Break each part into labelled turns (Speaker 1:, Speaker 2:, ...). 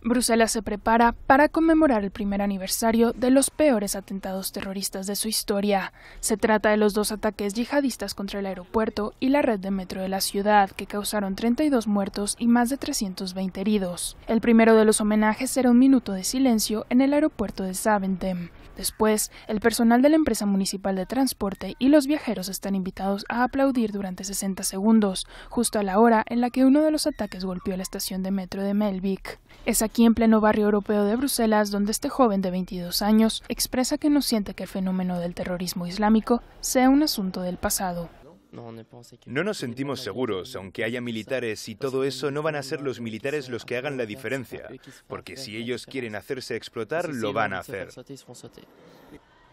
Speaker 1: Bruselas se prepara para conmemorar el primer aniversario de los peores atentados terroristas de su historia. Se trata de los dos ataques yihadistas contra el aeropuerto y la red de metro de la ciudad, que causaron 32 muertos y más de 320 heridos. El primero de los homenajes será un minuto de silencio en el aeropuerto de Zaventem. Después, el personal de la empresa municipal de transporte y los viajeros están invitados a aplaudir durante 60 segundos, justo a la hora en la que uno de los ataques golpeó la estación de metro de Melvik aquí en pleno barrio europeo de Bruselas, donde este joven de 22 años expresa que no siente que el fenómeno del terrorismo islámico sea un asunto del pasado. No
Speaker 2: nos sentimos seguros, aunque haya militares y todo eso, no van a ser los militares los que hagan la diferencia, porque si ellos quieren hacerse explotar, lo van a hacer.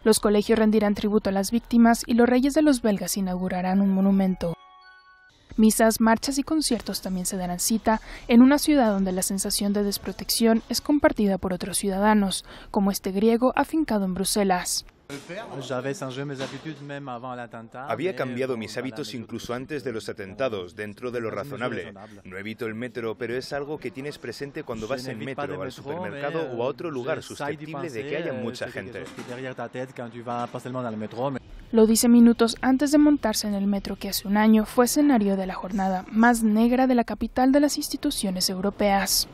Speaker 1: Los colegios rendirán tributo a las víctimas y los reyes de los belgas inaugurarán un monumento. Misas, marchas y conciertos también se darán cita en una ciudad donde la sensación de desprotección es compartida por otros ciudadanos, como este griego afincado en Bruselas.
Speaker 2: Había cambiado mis hábitos incluso antes de los atentados, dentro de lo razonable. No evito el metro, pero es algo que tienes presente cuando vas en metro, al supermercado o a otro lugar susceptible de que haya mucha gente.
Speaker 1: Lo dice minutos antes de montarse en el metro que hace un año fue escenario de la jornada más negra de la capital de las instituciones europeas.